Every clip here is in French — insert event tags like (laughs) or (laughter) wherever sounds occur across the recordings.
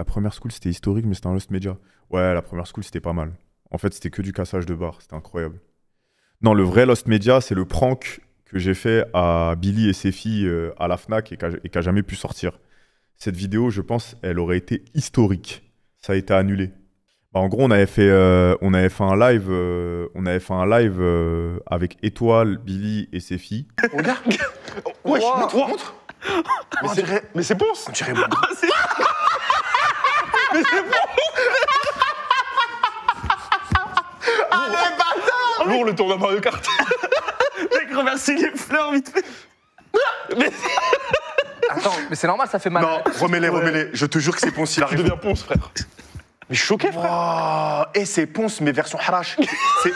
la première school c'était historique, mais c'était un Lost Media. Ouais, la première school c'était pas mal. En fait, c'était que du cassage de bar, c'était incroyable. Non, le vrai Lost Media, c'est le prank que j'ai fait à Billy et ses filles euh, à la Fnac et qui n'a jamais pu sortir. Cette vidéo, je pense, elle aurait été historique. Ça a été annulé. Bah, en gros, on avait fait, euh, on avait fait un live, euh, on avait fait un live avec Étoile, Billy et ses filles. (laughs) Regarde, ouais, montre, montre. Mais c'est bon, on dirait. Bon. Mais c'est bon (laughs) Allez, bâtard Lourd le tournoi de cartes (laughs) Mec, remercie les fleurs vite fait Mais (laughs) Attends, mais c'est normal, ça fait mal. Non, remets-les, remets-les. Je te jure que c'est Ponce, il arrive. Je deviens Ponce, frère. Mais je suis choqué, frère. Et eh, c'est Ponce, mais version harache. C'est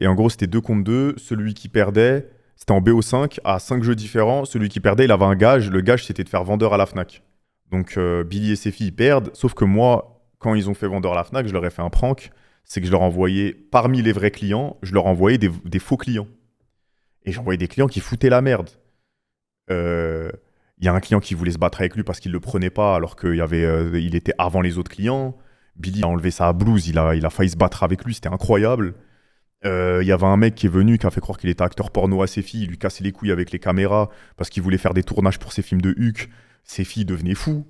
Et en gros, c'était deux contre deux. Celui qui perdait, c'était en BO5 à cinq jeux différents. Celui qui perdait, il avait un gage. Le gage, c'était de faire vendeur à la Fnac. Donc euh, Billy et ses filles perdent, sauf que moi, quand ils ont fait vendeur à la FNAC, je leur ai fait un prank, c'est que je leur envoyais, parmi les vrais clients, je leur envoyais des, faux clients. Et j'envoyais des clients qui foutaient la merde. Euh, il y a un client qui voulait se battre avec lui parce qu'il le prenait pas alors qu'il avait, euh, il était avant les autres clients. Billy a enlevé sa blouse, il a, il a failli se battre avec lui, c'était incroyable. Il y avait un mec qui est venu, qui a fait croire qu'il était acteur porno à ses filles, il lui cassait les couilles avec les caméras parce qu'il voulait faire des tournages pour ses films de Huck ses filles devenaient fous.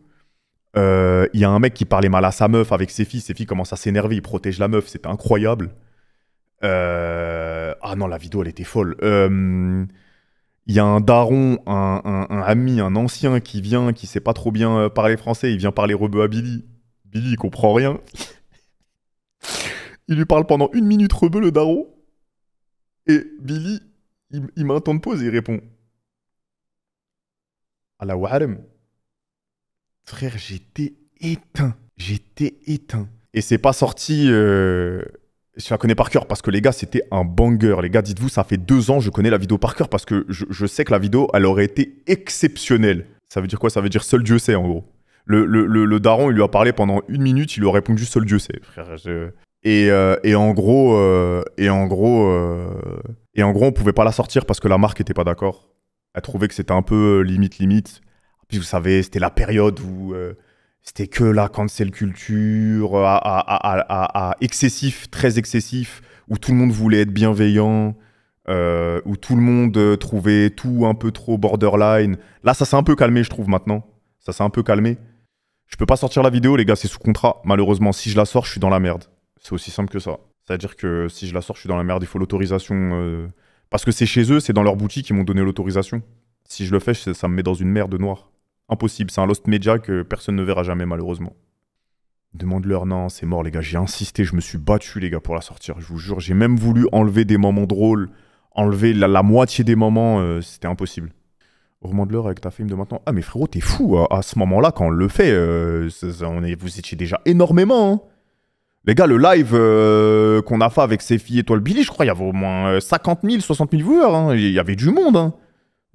Euh, il y a un mec qui parlait mal à sa meuf avec ses filles, ses filles commencent à s'énerver, il protège la meuf, c'était incroyable. Euh, ah non, la vidéo, elle était folle. Euh, il y a un daron, un, ami, un ancien qui vient, qui sait pas trop bien parler français, il vient parler rebeu à Billy. Billy, il comprend rien. (laughs) il lui parle pendant une minute rebeu, le daron. Et Billy, il, il met un temps de pause et il répond. À la Frère, j'étais éteint. J'étais éteint. Et c'est pas sorti. Euh, je la connais par cœur parce que les gars, c'était un banger. Les gars, dites-vous, ça fait deux ans, je connais la vidéo par cœur parce que je, sais que la vidéo, elle aurait été exceptionnelle. Ça veut dire quoi Ça veut dire seul Dieu sait, en gros. Le, le, daron, il lui a parlé pendant une minute, il lui a répondu seul Dieu sait, frère. Euh, et, en gros, euh, et en gros, et en gros, on pouvait pas la sortir parce que la marque était pas d'accord. Elle trouvait que c'était un peu limite limite. Puis vous savez, c'était la période où euh, c'était que la cancel culture, euh, à, excessif, très excessif, où tout le monde voulait être bienveillant, euh, où tout le monde trouvait tout un peu trop borderline. Là, ça s'est un peu calmé, je trouve, maintenant. Ça s'est un peu calmé. Je peux pas sortir la vidéo, les gars, c'est sous contrat. Malheureusement, si je la sors, je suis dans la merde. C'est aussi simple que ça. C'est-à-dire que si je la sors, je suis dans la merde, il faut l'autorisation. Parce que c'est chez eux, c'est dans leur boutique qu'ils m'ont donné l'autorisation. Si je le fais, ça me met dans une merde noire. Impossible, c'est un lost media que personne ne verra jamais malheureusement. Demande-leur, non, c'est mort les gars, j'ai insisté, je me suis battu les gars pour la sortir, je vous jure, j'ai même voulu enlever des moments drôles, enlever la, moitié des moments, euh, c'était impossible. Remande-leur avec ta film de maintenant. Ah mais frérot, t'es fou, hein, à, ce moment-là, quand on le fait, euh, on vous étiez déjà énormément. Hein. Les gars, le live euh, qu'on a fait avec ces filles étoiles Billy, je crois, il y avait au moins 50 000, 60 000 viewers, hein, il y avait du monde.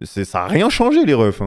Ça n'a rien changé les refs.